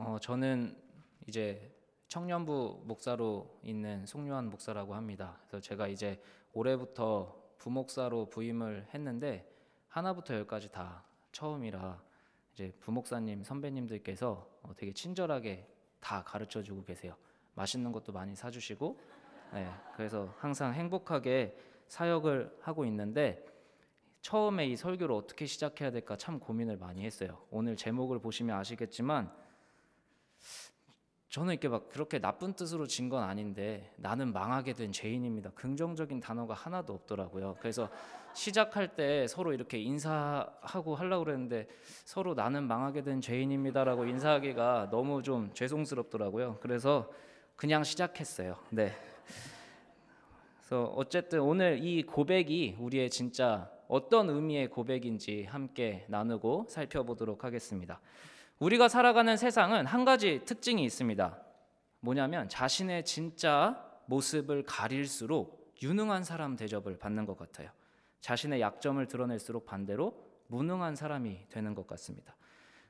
어, 저는 이제 청년부 목사로 있는 송요한 목사라고 합니다. 그래서 제가 이제 올해부터 부목사로 부임을 했는데 하나부터 열까지 다 처음이라 이제 부목사님 선배님들께서 어, 되게 친절하게 다 가르쳐 주고 계세요. 맛있는 것도 많이 사주시고, 네, 그래서 항상 행복하게 사역을 하고 있는데 처음에 이 설교를 어떻게 시작해야 될까 참 고민을 많이 했어요. 오늘 제목을 보시면 아시겠지만 저는 이렇게 막 그렇게 나쁜 뜻으로 진 건 아닌데 나는 망하게 된 죄인입니다. 긍정적인 단어가 하나도 없더라고요. 그래서 시작할 때 서로 이렇게 인사하고 하려고 그랬는데 서로 나는 망하게 된 죄인입니다라고 인사하기가 너무 좀 죄송스럽더라고요. 그래서 그냥 시작했어요. 네. 그래서 어쨌든 오늘 이 고백이 우리의 진짜 어떤 의미의 고백인지 함께 나누고 살펴보도록 하겠습니다. 우리가 살아가는 세상은 한 가지 특징이 있습니다. 뭐냐면 자신의 진짜 모습을 가릴수록 유능한 사람 대접을 받는 것 같아요. 자신의 약점을 드러낼수록 반대로 무능한 사람이 되는 것 같습니다.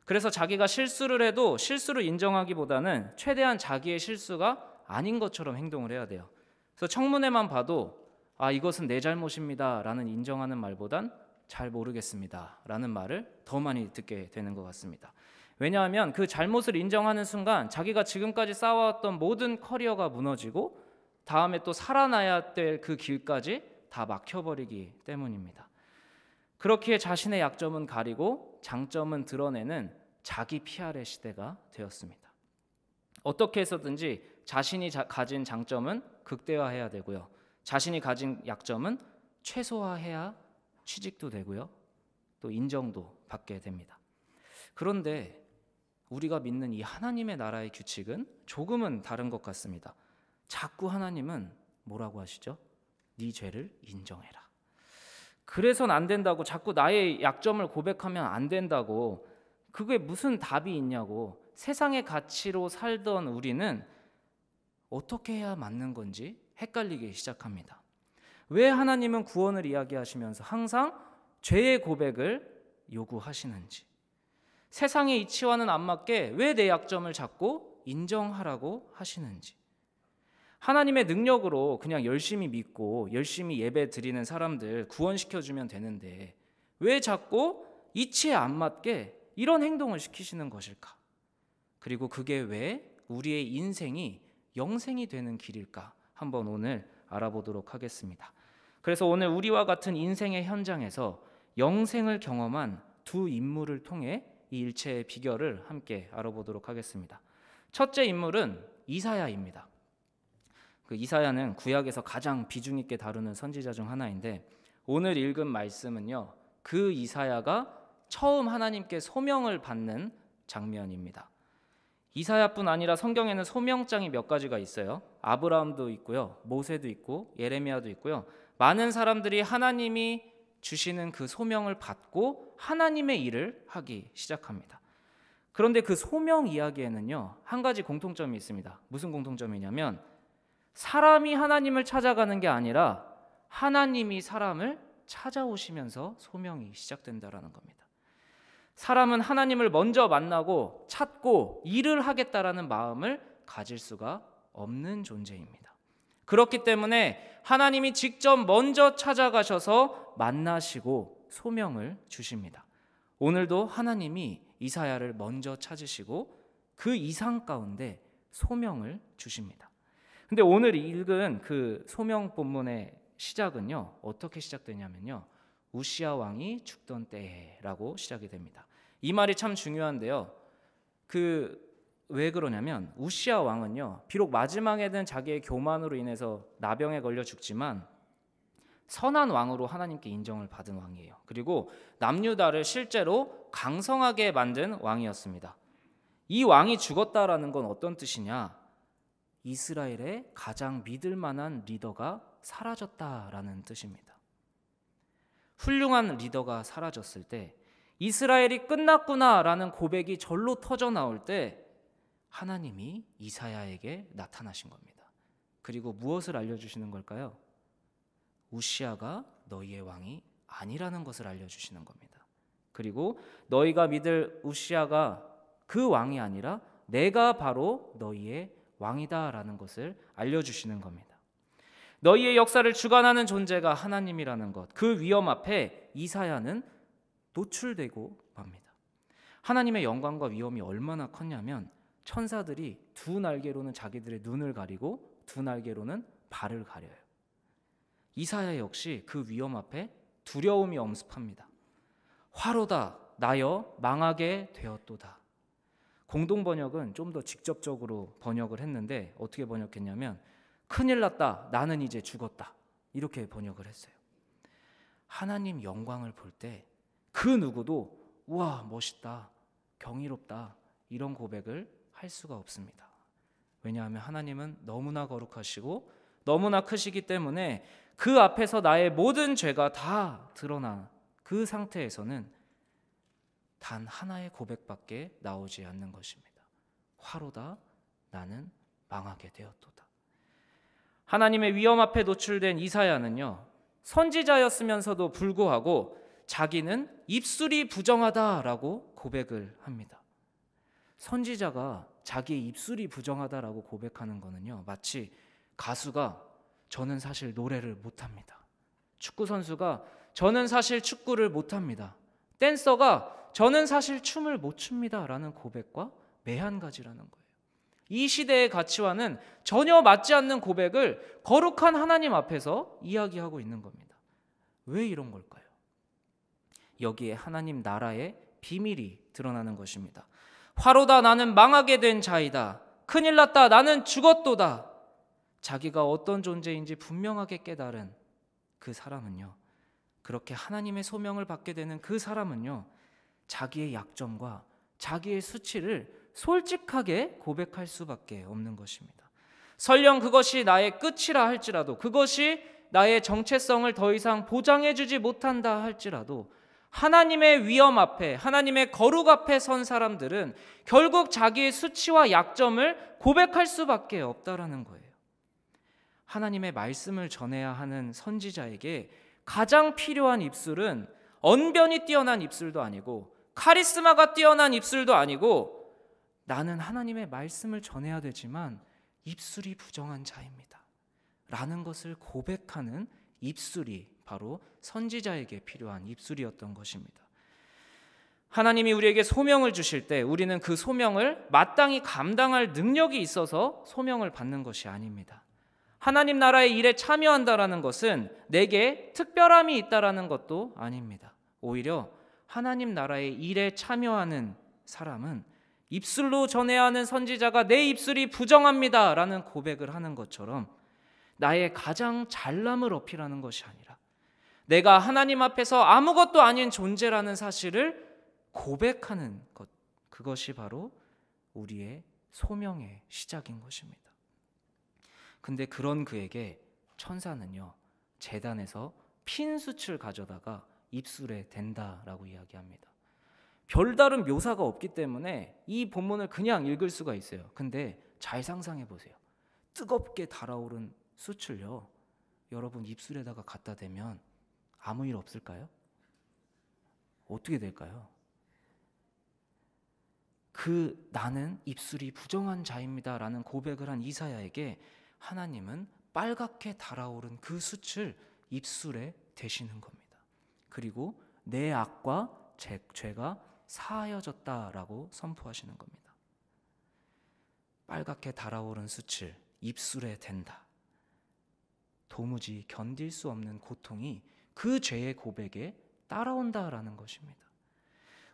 그래서 자기가 실수를 해도 실수를 인정하기보다는 최대한 자기의 실수가 아닌 것처럼 행동을 해야 돼요. 그래서 청문회만 봐도 아 이것은 내 잘못입니다라는 인정하는 말보단 잘 모르겠습니다라는 말을 더 많이 듣게 되는 것 같습니다. 왜냐하면 그 잘못을 인정하는 순간 자기가 지금까지 쌓아왔던 모든 커리어가 무너지고 다음에 또 살아나야 될 그 길까지 다 막혀버리기 때문입니다. 그렇기에 자신의 약점은 가리고 장점은 드러내는 자기 PR의 시대가 되었습니다. 어떻게 해서든지 자신이 자, 가진 장점은 극대화해야 되고요. 자신이 가진 약점은 최소화해야 취직도 되고요. 또 인정도 받게 됩니다. 그런데 우리가 믿는 이 하나님의 나라의 규칙은 조금은 다른 것 같습니다. 자꾸 하나님은 뭐라고 하시죠? 네 죄를 인정해라. 그래선 안 된다고 자꾸 나의 약점을 고백하면 안 된다고 그게 무슨 답이 있냐고 세상의 가치로 살던 우리는 어떻게 해야 맞는 건지 헷갈리기 시작합니다. 왜 하나님은 구원을 이야기하시면서 항상 죄의 고백을 요구하시는지 세상의 이치와는 안 맞게 왜 내 약점을 잡고 인정하라고 하시는지. 하나님의 능력으로 그냥 열심히 믿고 열심히 예배 드리는 사람들 구원시켜주면 되는데 왜 자꾸 이치에 안 맞게 이런 행동을 시키시는 것일까? 그리고 그게 왜 우리의 인생이 영생이 되는 길일까? 한번 오늘 알아보도록 하겠습니다. 그래서 오늘 우리와 같은 인생의 현장에서 영생을 경험한 두 인물을 통해 이 일체의 비결을 함께 알아보도록 하겠습니다. 첫째 인물은 이사야입니다. 그 이사야는 구약에서 가장 비중 있게 다루는 선지자 중 하나인데 오늘 읽은 말씀은요. 그 이사야가 처음 하나님께 소명을 받는 장면입니다. 이사야뿐 아니라 성경에는 소명장이 몇 가지가 있어요. 아브라함도 있고요. 모세도 있고 예레미야도 있고요. 많은 사람들이 하나님이 주시는 그 소명을 받고 하나님의 일을 하기 시작합니다. 그런데 그 소명 이야기에는요, 한 가지 공통점이 있습니다. 무슨 공통점이냐면, 사람이 하나님을 찾아가는 게 아니라 하나님이 사람을 찾아오시면서 소명이 시작된다라는 겁니다. 사람은 하나님을 먼저 만나고 찾고 일을 하겠다라는 마음을 가질 수가 없는 존재입니다. 그렇기 때문에 하나님이 직접 먼저 찾아가셔서 만나시고 소명을 주십니다. 오늘도 하나님이 이사야를 먼저 찾으시고 그 이상 가운데 소명을 주십니다. 근데 오늘 읽은 그 소명 본문의 시작은요. 어떻게 시작되냐면요. 우시아 왕이 죽던 때라고 시작이 됩니다. 이 말이 참 중요한데요. 그왜 그러냐면 우시아 왕은요. 비록 마지막에는 자기의 교만으로 인해서 나병에 걸려 죽지만 선한 왕으로 하나님께 인정을 받은 왕이에요. 그리고 남유다를 실제로 강성하게 만든 왕이었습니다. 이 왕이 죽었다라는 건 어떤 뜻이냐? 이스라엘의 가장 믿을 만한 리더가 사라졌다라는 뜻입니다. 훌륭한 리더가 사라졌을 때 이스라엘이 끝났구나라는 고백이 절로 터져 나올 때 하나님이 이사야에게 나타나신 겁니다. 그리고 무엇을 알려주시는 걸까요? 우시아가 너희의 왕이 아니라는 것을 알려주시는 겁니다. 그리고 너희가 믿을 우시아가 그 왕이 아니라 내가 바로 너희의 왕이다라는 것을 알려주시는 겁니다. 너희의 역사를 주관하는 존재가 하나님이라는 것, 그 위험 앞에 이사야는 노출되고 맙니다. 하나님의 영광과 위험이 얼마나 컸냐면 천사들이 두 날개로는 자기들의 눈을 가리고 두 날개로는 발을 가려요. 이사야 역시 그 위험 앞에 두려움이 엄습합니다. 화로다 나여 망하게 되었도다. 공동 번역은 좀 더 직접적으로 번역을 했는데 어떻게 번역했냐면 큰일 났다 나는 이제 죽었다 이렇게 번역을 했어요. 하나님 영광을 볼 때 그 누구도 와 멋있다 경이롭다 이런 고백을 할 수가 없습니다. 왜냐하면 하나님은 너무나 거룩하시고 너무나 크시기 때문에 그 앞에서 나의 모든 죄가 다 드러나 그 상태에서는 단 하나의 고백밖에 나오지 않는 것입니다. 화로다 나는 망하게 되었도다. 하나님의 위험 앞에 노출된 이사야는요. 선지자였으면서도 불구하고 자기는 입술이 부정하다라고 고백을 합니다. 선지자가 자기의 입술이 부정하다라고 고백하는 거는요. 마치 가수가 저는 사실 노래를 못합니다. 축구선수가 저는 사실 축구를 못합니다. 댄서가 저는 사실 춤을 못 춥니다. 라는 고백과 매한가지라는 거예요. 이 시대의 가치와는 전혀 맞지 않는 고백을 거룩한 하나님 앞에서 이야기하고 있는 겁니다. 왜 이런 걸까요? 여기에 하나님 나라의 비밀이 드러나는 것입니다. 화로다 나는 망하게 된 자이다. 큰일 났다 나는 죽었도다. 자기가 어떤 존재인지 분명하게 깨달은 그 사람은요. 그렇게 하나님의 소명을 받게 되는 그 사람은요. 자기의 약점과 자기의 수치를 솔직하게 고백할 수밖에 없는 것입니다. 설령 그것이 나의 끝이라 할지라도 그것이 나의 정체성을 더 이상 보장해주지 못한다 할지라도 하나님의 위엄 앞에, 하나님의 거룩 앞에 선 사람들은 결국 자기의 수치와 약점을 고백할 수밖에 없다라는 거예요. 하나님의 말씀을 전해야 하는 선지자에게 가장 필요한 입술은 언변이 뛰어난 입술도 아니고 카리스마가 뛰어난 입술도 아니고 나는 하나님의 말씀을 전해야 되지만 입술이 부정한 자입니다. 라는 것을 고백하는 입술이 바로 선지자에게 필요한 입술이었던 것입니다. 하나님이 우리에게 소명을 주실 때 우리는 그 소명을 마땅히 감당할 능력이 있어서 소명을 받는 것이 아닙니다. 하나님 나라의 일에 참여한다라는 것은 내게 특별함이 있다라는 것도 아닙니다. 오히려 하나님 나라의 일에 참여하는 사람은 입술로 전해야 하는 선지자가 내 입술이 부정합니다라는 고백을 하는 것처럼 나의 가장 잘남을 어필하는 것이 아니라 내가 하나님 앞에서 아무것도 아닌 존재라는 사실을 고백하는 것. 그것이 바로 우리의 소명의 시작인 것입니다. 근데 그런 그에게 천사는요, 재단에서 핀 숯을 가져다가 입술에 댄다라고 이야기합니다. 별다른 묘사가 없기 때문에 이 본문을 그냥 읽을 수가 있어요. 근데 잘 상상해 보세요. 뜨겁게 달아오른 숯을요, 여러분 입술에다가 갖다 대면 아무 일 없을까요? 어떻게 될까요? 그 나는 입술이 부정한 자입니다라는 고백을 한 이사야에게 하나님은 빨갛게 달아오른 그 숯을 입술에 대시는 겁니다. 그리고 내 악과 제, 죄가 사하여졌다라고 선포하시는 겁니다. 빨갛게 달아오른 수칠 입술에 댄다. 도무지 견딜 수 없는 고통이 그 죄의 고백에 따라온다라는 것입니다.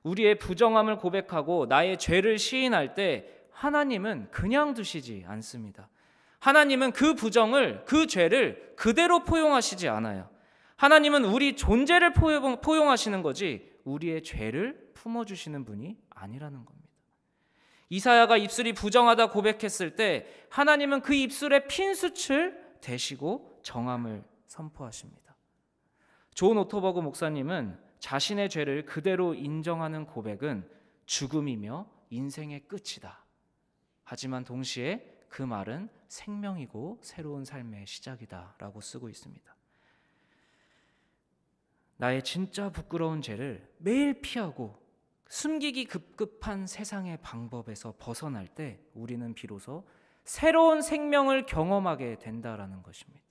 우리의 부정함을 고백하고 나의 죄를 시인할 때 하나님은 그냥 두시지 않습니다. 하나님은 그 부정을, 그 죄를 그대로 포용하시지 않아요. 하나님은 우리 존재를 포용하시는 거지 우리의 죄를 품어주시는 분이 아니라는 겁니다. 이사야가 입술이 부정하다 고백했을 때 하나님은 그 입술의 핀 숯을 대시고 정함을 선포하십니다. 존 오토버그 목사님은 자신의 죄를 그대로 인정하는 고백은 죽음이며 인생의 끝이다. 하지만 동시에 그 말은 생명이고 새로운 삶의 시작이다라고 쓰고 있습니다. 나의 진짜 부끄러운 죄를 매일 피하고 숨기기 급급한 세상의 방법에서 벗어날 때 우리는 비로소 새로운 생명을 경험하게 된다라는 것입니다.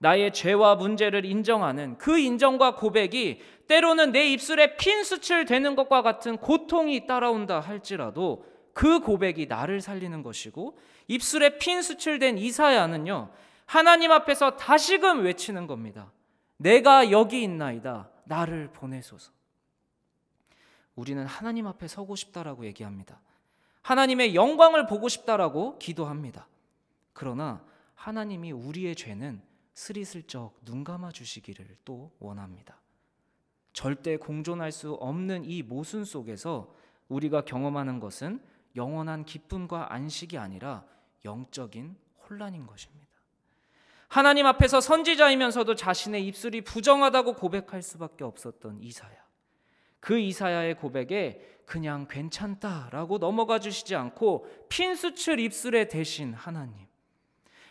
나의 죄와 문제를 인정하는 그 인정과 고백이 때로는 내 입술에 핀수칠 되는 것과 같은 고통이 따라온다 할지라도 그 고백이 나를 살리는 것이고 입술에 핀수칠된 이사야는요 하나님 앞에서 다시금 외치는 겁니다. 내가 여기 있나이다. 나를 보내소서. 우리는 하나님 앞에 서고 싶다라고 얘기합니다. 하나님의 영광을 보고 싶다라고 기도합니다. 그러나 하나님이 우리의 죄는 스리슬쩍 눈 감아 주시기를 또 원합니다. 절대 공존할 수 없는 이 모순 속에서 우리가 경험하는 것은 영원한 기쁨과 안식이 아니라 영적인 혼란인 것입니다. 하나님 앞에서 선지자이면서도 자신의 입술이 부정하다고 고백할 수밖에 없었던 이사야. 그 이사야의 고백에 그냥 괜찮다라고 넘어가 주시지 않고 핀수출 입술에 대신 하나님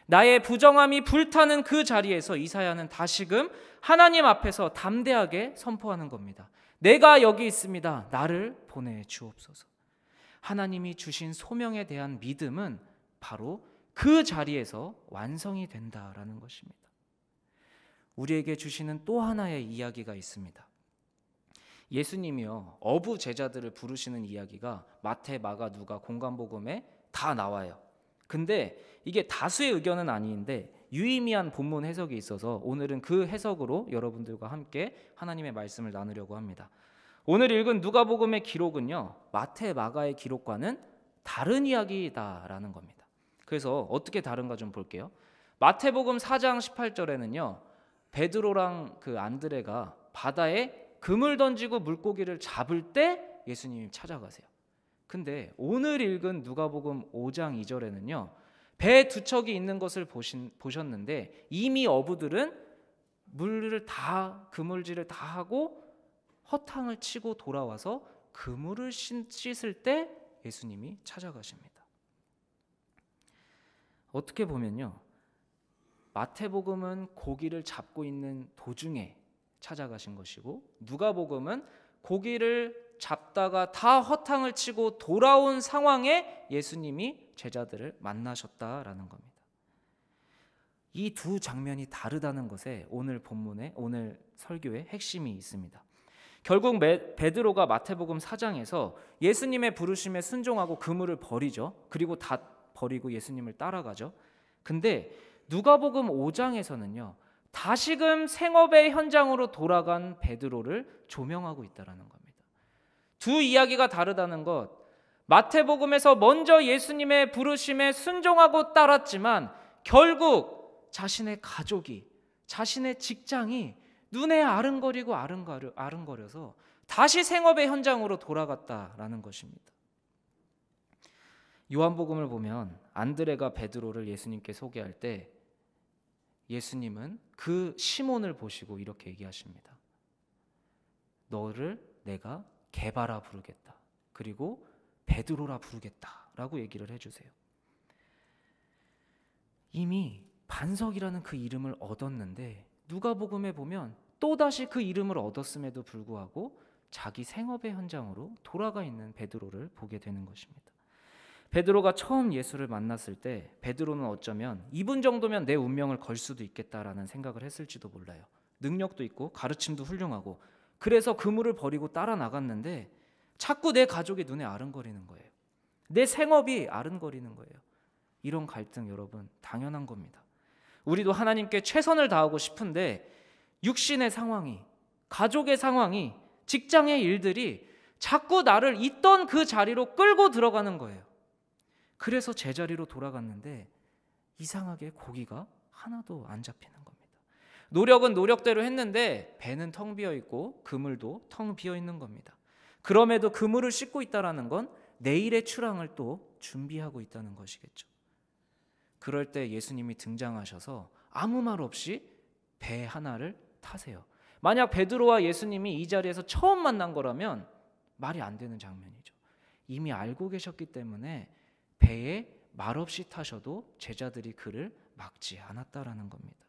나의 부정함이 불타는 그 자리에서 이사야는 다시금 하나님 앞에서 담대하게 선포하는 겁니다. 내가 여기 있습니다. 나를 보내 주옵소서. 하나님이 주신 소명에 대한 믿음은 바로 그 자리에서 완성이 된다라는 것입니다. 우리에게 주시는 또 하나의 이야기가 있습니다. 예수님이요 어부 제자들을 부르시는 이야기가 마태, 마가, 누가 공간복음에 다 나와요. 근데 이게 다수의 의견은 아닌데 유의미한 본문 해석이 있어서 오늘은 그 해석으로 여러분들과 함께 하나님의 말씀을 나누려고 합니다. 오늘 읽은 누가복음의 기록은요. 마태 마가의 기록과는 다른 이야기다라는 겁니다. 그래서 어떻게 다른가 좀 볼게요. 마태복음 4장 18절에는요. 베드로랑 그 안드레가 바다에 금을 던지고 물고기를 잡을 때 예수님이 찾아가세요. 근데 오늘 읽은 누가복음 5장 2절에는요. 배 두 척이 있는 것을 보신, 보셨는데 이미 어부들은 물을 다 그물질을 다 하고 허탕을 치고 돌아와서 그물을 씻을 때 예수님이 찾아가십니다. 어떻게 보면요. 마태복음은 고기를 잡고 있는 도중에 찾아가신 것이고 누가복음은 고기를 잡다가 다 허탕을 치고 돌아온 상황에 예수님이 제자들을 만나셨다라는 겁니다. 이 두 장면이 다르다는 것에 오늘 본문에 오늘 설교의 핵심이 있습니다. 결국 베드로가 마태복음 4장에서 예수님의 부르심에 순종하고 그물을 버리죠. 그리고 다 버리고 예수님을 따라가죠. 근데 누가복음 5장에서는요. 다시금 생업의 현장으로 돌아간 베드로를 조명하고 있다라는 겁니다. 두 이야기가 다르다는 것. 마태복음에서 먼저 예수님의 부르심에 순종하고 따랐지만 결국 자신의 가족이 자신의 직장이 눈에 아른거리고 아른거려, 아른거려서 다시 생업의 현장으로 돌아갔다라는 것입니다. 요한복음을 보면 안드레가 베드로를 예수님께 소개할 때 예수님은 그 시몬을 보시고 이렇게 얘기하십니다. 너를 내가 개바라 부르겠다. 그리고 베드로라 부르겠다라고 얘기를 해 주세요. 이미 반석이라는 그 이름을 얻었는데 누가복음에 보면 또다시 그 이름을 얻었음에도 불구하고 자기 생업의 현장으로 돌아가 있는 베드로를 보게 되는 것입니다. 베드로가 처음 예수를 만났을 때 베드로는 어쩌면 이분 정도면 내 운명을 걸 수도 있겠다라는 생각을 했을지도 몰라요. 능력도 있고 가르침도 훌륭하고 그래서 그물을 버리고 따라 나갔는데 자꾸 내 가족이 눈에 아른거리는 거예요. 내 생업이 아른거리는 거예요. 이런 갈등 여러분 당연한 겁니다. 우리도 하나님께 최선을 다하고 싶은데 육신의 상황이 가족의 상황이 직장의 일들이 자꾸 나를 있던 그 자리로 끌고 들어가는 거예요. 그래서 제자리로 돌아갔는데 이상하게 고기가 하나도 안 잡히는 노력은 노력대로 했는데 배는 텅 비어 있고 그물도 텅 비어 있는 겁니다. 그럼에도 그물을 씻고 있다라는 건 내일의 출항을 또 준비하고 있다는 것이겠죠. 그럴 때 예수님이 등장하셔서 아무 말 없이 배 하나를 타세요. 만약 베드로와 예수님이 이 자리에서 처음 만난 거라면 말이 안 되는 장면이죠. 이미 알고 계셨기 때문에 배에 말없이 타셔도 제자들이 그를 막지 않았다라는 겁니다.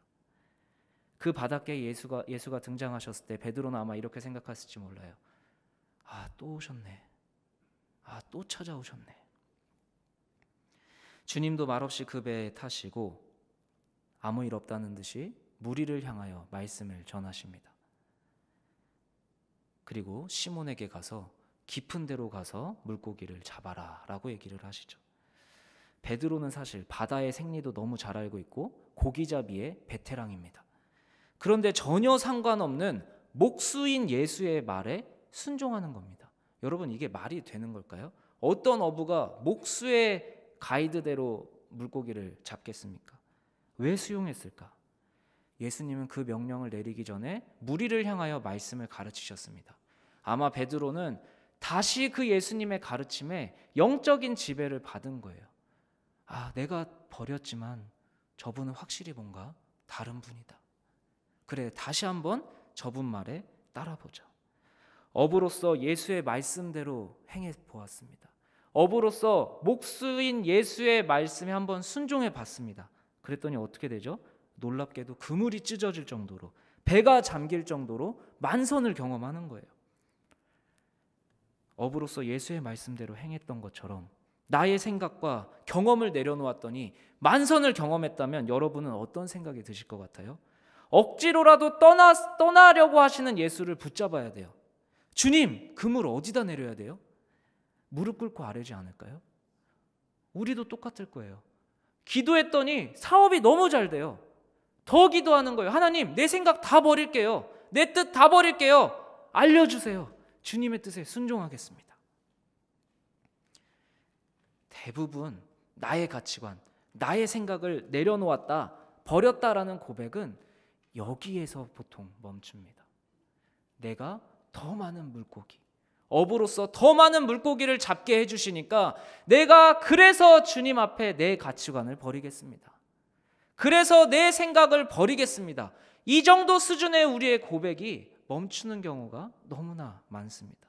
그 바닷가에 예수가 예수가 등장하셨을 때 베드로는 아마 이렇게 생각했을지 몰라요. 아, 또 오셨네. 아, 또 찾아오셨네. 주님도 말없이 그 배에 타시고 아무 일 없다는 듯이 무리를 향하여 말씀을 전하십니다. 그리고 시몬에게 가서 깊은 데로 가서 물고기를 잡아라라고 얘기를 하시죠. 베드로는 사실 바다의 생리도 너무 잘 알고 있고 고기잡이의 베테랑입니다. 그런데 전혀 상관없는 목수인 예수의 말에 순종하는 겁니다. 여러분 이게 말이 되는 걸까요? 어떤 어부가 목수의 가이드대로 물고기를 잡겠습니까? 왜 수용했을까? 예수님은 그 명령을 내리기 전에 무리를 향하여 말씀을 가르치셨습니다. 아마 베드로는 다시 그 예수님의 가르침에 영적인 지배를 받은 거예요. 아, 내가 버렸지만 저분은 확실히 뭔가 다른 분이다. 그래, 다시 한번 저분 말에 따라보자. 업으로서 예수의 말씀대로 행해 보았습니다. 업으로서 목수인 예수의 말씀에 한번 순종해 봤습니다. 그랬더니 어떻게 되죠? 놀랍게도 그물이 찢어질 정도로 배가 잠길 정도로 만선을 경험하는 거예요. 업으로서 예수의 말씀대로 행했던 것처럼 나의 생각과 경험을 내려놓았더니 만선을 경험했다면 여러분은 어떤 생각이 드실 것 같아요? 억지로라도 떠나, 떠나려고 하시는 예수를 붙잡아야 돼요. 주님, 그물 어디다 내려야 돼요? 무릎 꿇고 아뢰지 않을까요? 우리도 똑같을 거예요. 기도했더니 사업이 너무 잘 돼요. 더 기도하는 거예요. 하나님, 내 생각 다 버릴게요. 내 뜻 다 버릴게요. 알려주세요. 주님의 뜻에 순종하겠습니다. 대부분 나의 가치관, 나의 생각을 내려놓았다, 버렸다라는 고백은 여기에서 보통 멈춥니다. 내가 더 많은 물고기, 업으로서 더 많은 물고기를 잡게 해주시니까 내가 그래서 주님 앞에 내 가치관을 버리겠습니다. 그래서 내 생각을 버리겠습니다. 이 정도 수준의 우리의 고백이 멈추는 경우가 너무나 많습니다.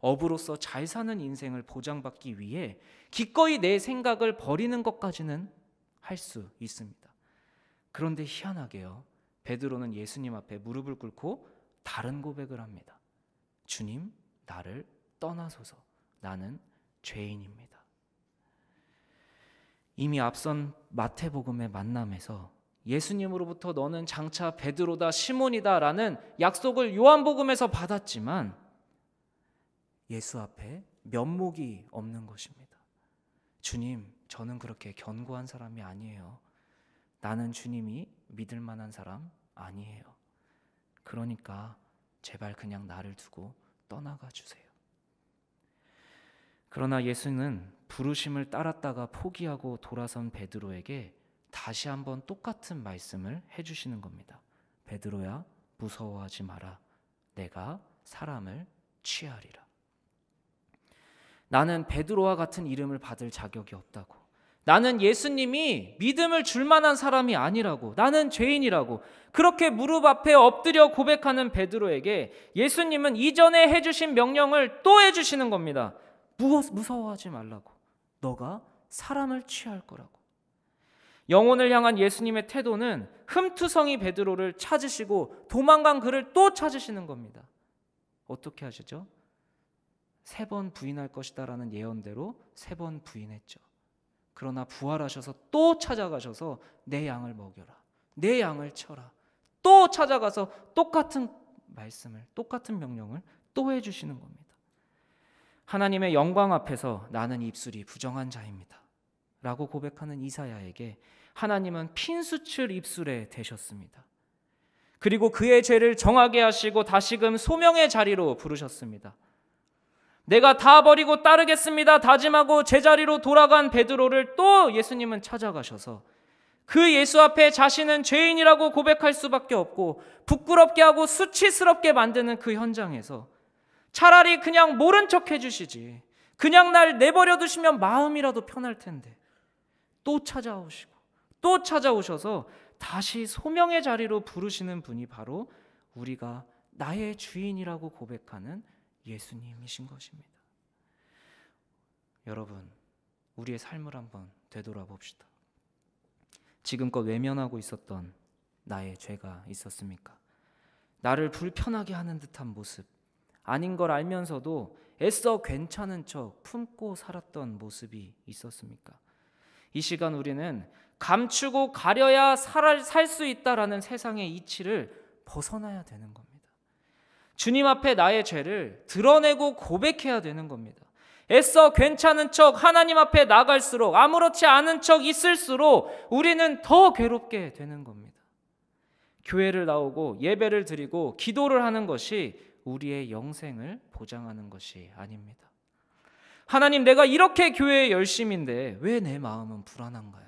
업으로서 잘 사는 인생을 보장받기 위해 기꺼이 내 생각을 버리는 것까지는 할 수 있습니다. 그런데 희한하게요. 베드로는 예수님 앞에 무릎을 꿇고 다른 고백을 합니다. 주님, 나를 떠나소서. 나는 죄인입니다. 이미 앞선 마태복음의 만남에서 예수님으로부터 너는 장차 베드로다 시몬이다라는 약속을 요한복음에서 받았지만 예수 앞에 면목이 없는 것입니다. 주님, 저는 그렇게 견고한 사람이 아니에요. 나는 주님이 믿을 만한 사람 아니에요. 그러니까 제발 그냥 나를 두고 떠나가 주세요. 그러나 예수는 부르심을 따랐다가 포기하고 돌아선 베드로에게 다시 한번 똑같은 말씀을 해주시는 겁니다. 베드로야, 무서워하지 마라. 내가 사람을 취하리라. 나는 베드로와 같은 이름을 받을 자격이 없다고. 나는 예수님이 믿음을 줄 만한 사람이 아니라고. 나는 죄인이라고. 그렇게 무릎 앞에 엎드려 고백하는 베드로에게 예수님은 이전에 해주신 명령을 또 해주시는 겁니다. 무서워하지 말라고. 너가 사람을 취할 거라고. 영혼을 향한 예수님의 태도는 흠투성이 베드로를 찾으시고 도망간 그를 또 찾으시는 겁니다. 어떻게 하시죠? 세 번 부인할 것이다라는 예언대로 세 번 부인했죠. 그러나 부활하셔서 또 찾아가셔서 내 양을 먹여라. 내 양을 쳐라. 또 찾아가서 똑같은 말씀을, 똑같은 명령을 또 해주시는 겁니다. 하나님의 영광 앞에서 나는 입술이 부정한 자입니다. 라고 고백하는 이사야에게 하나님은 핀수출 입술에 대셨습니다 그리고 그의 죄를 정하게 하시고 다시금 소명의 자리로 부르셨습니다. 내가 다 버리고 따르겠습니다. 다짐하고 제자리로 돌아간 베드로를 또 예수님은 찾아가셔서 그 예수 앞에 자신은 죄인이라고 고백할 수밖에 없고 부끄럽게 하고 수치스럽게 만드는 그 현장에서 차라리 그냥 모른 척 해주시지. 그냥 날 내버려 두시면 마음이라도 편할 텐데. 또 찾아오시고, 또 찾아오셔서 다시 소명의 자리로 부르시는 분이 바로 우리가 나의 주인이라고 고백하는 예수님이신 것입니다. 여러분, 우리의 삶을 한번 되돌아봅시다. 지금껏 외면하고 있었던 나의 죄가 있었습니까? 나를 불편하게 하는 듯한 모습, 아닌 걸 알면서도 애써 괜찮은 척 품고 살았던 모습이 있었습니까? 이 시간 우리는 감추고 가려야 살 수 있다라는 세상의 이치를 벗어나야 되는 겁니다. 주님 앞에 나의 죄를 드러내고 고백해야 되는 겁니다. 애써 괜찮은 척 하나님 앞에 나갈수록 아무렇지 않은 척 있을수록 우리는 더 괴롭게 되는 겁니다. 교회를 나오고 예배를 드리고 기도를 하는 것이 우리의 영생을 보장하는 것이 아닙니다. 하나님, 내가 이렇게 교회에 열심인데 왜 내 마음은 불안한가요?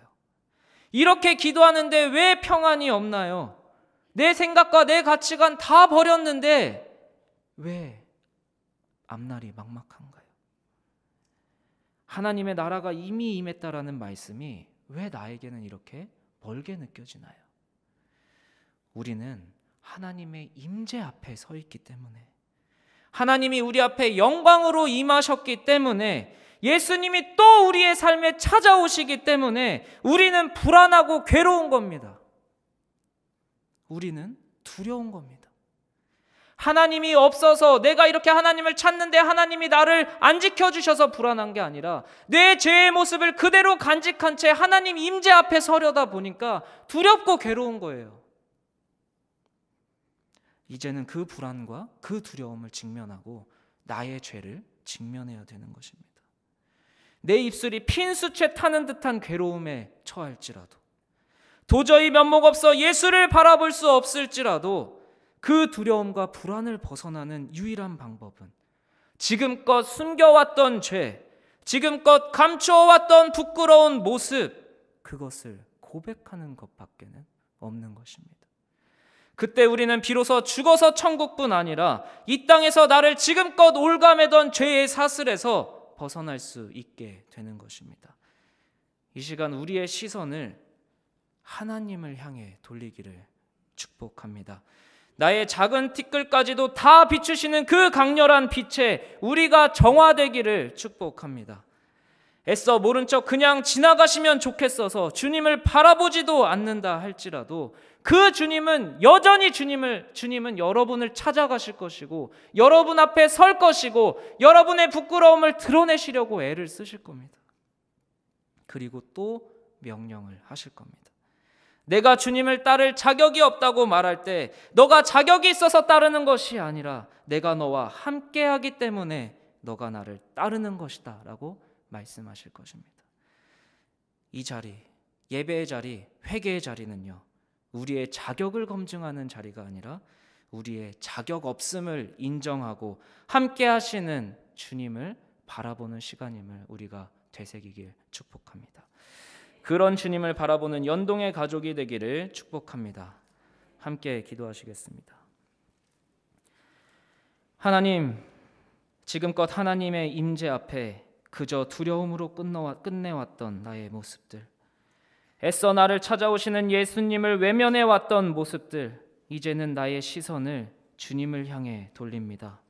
이렇게 기도하는데 왜 평안이 없나요? 내 생각과 내 가치관 다 버렸는데 왜 앞날이 막막한가요? 하나님의 나라가 이미 임했다라는 말씀이 왜 나에게는 이렇게 멀게 느껴지나요? 우리는 하나님의 임재 앞에 서 있기 때문에 하나님이 우리 앞에 영광으로 임하셨기 때문에 예수님이 또 우리의 삶에 찾아오시기 때문에 우리는 불안하고 괴로운 겁니다. 우리는 두려운 겁니다. 하나님이 없어서 내가 이렇게 하나님을 찾는데 하나님이 나를 안 지켜주셔서 불안한 게 아니라 내 죄의 모습을 그대로 간직한 채 하나님 임재 앞에 서려다 보니까 두렵고 괴로운 거예요. 이제는 그 불안과 그 두려움을 직면하고 나의 죄를 직면해야 되는 것입니다. 내 입술이 핀수채 타는 듯한 괴로움에 처할지라도 도저히 면목 없어 예수를 바라볼 수 없을지라도 그 두려움과 불안을 벗어나는 유일한 방법은 지금껏 숨겨왔던 죄, 지금껏 감추어왔던 부끄러운 모습, 그것을 고백하는 것밖에는 없는 것입니다. 그때 우리는 비로소 죽어서 천국뿐 아니라 이 땅에서 나를 지금껏 올감했던 죄의 사슬에서 벗어날 수 있게 되는 것입니다. 이 시간 우리의 시선을 하나님을 향해 돌리기를 축복합니다. 나의 작은 티끌까지도 다 비추시는 그 강렬한 빛에 우리가 정화되기를 축복합니다. 애써 모른 척 그냥 지나가시면 좋겠어서 주님을 바라보지도 않는다 할지라도 그 주님은 여전히 주님을 주님은 여러분을 찾아가실 것이고 여러분 앞에 설 것이고 여러분의 부끄러움을 드러내시려고 애를 쓰실 겁니다. 그리고 또 명령을 하실 겁니다. 내가 주님을 따를 자격이 없다고 말할 때 너가 자격이 있어서 따르는 것이 아니라 내가 너와 함께 하기 때문에 너가 나를 따르는 것이다 라고 말씀하실 것입니다. 이 자리, 예배의 자리, 회개의 자리는요. 우리의 자격을 검증하는 자리가 아니라 우리의 자격 없음을 인정하고 함께 하시는 주님을 바라보는 시간임을 우리가 되새기길 축복합니다. 그런 주님을 바라보는 연동의 가족이 되기를 축복합니다. 함께 기도하시겠습니다. 하나님, 지금껏 하나님의 임재 앞에 그저 두려움으로 끝내왔던 나의 모습들, 애써 나를 찾아오시는 예수님을 외면해왔던 모습들, 이제는 나의 시선을 주님을 향해 돌립니다.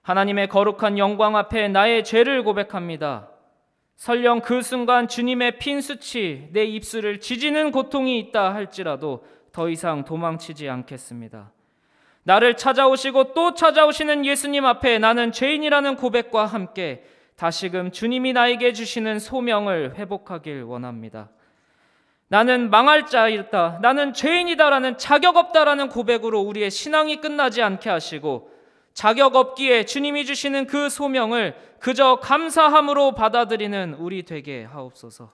하나님의 거룩한 영광 앞에 나의 죄를 고백합니다. 설령 그 순간 주님의 핀 수치, 내 입술을 지지는 고통이 있다 할지라도 더 이상 도망치지 않겠습니다. 나를 찾아오시고 또 찾아오시는 예수님 앞에 나는 죄인이라는 고백과 함께 다시금 주님이 나에게 주시는 소명을 회복하길 원합니다. 나는 망할 자이다. 나는 죄인이다라는 자격 없다라는 고백으로 우리의 신앙이 끝나지 않게 하시고 자격 없기에 주님이 주시는 그 소명을 그저 감사함으로 받아들이는 우리 되게 하옵소서.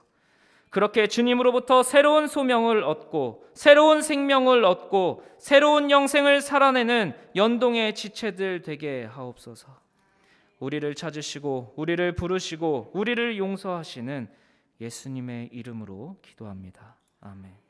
그렇게 주님으로부터 새로운 소명을 얻고 새로운 생명을 얻고 새로운 영생을 살아내는 연동의 지체들 되게 하옵소서. 우리를 찾으시고 우리를 부르시고 우리를 용서하시는 예수님의 이름으로 기도합니다. 아멘.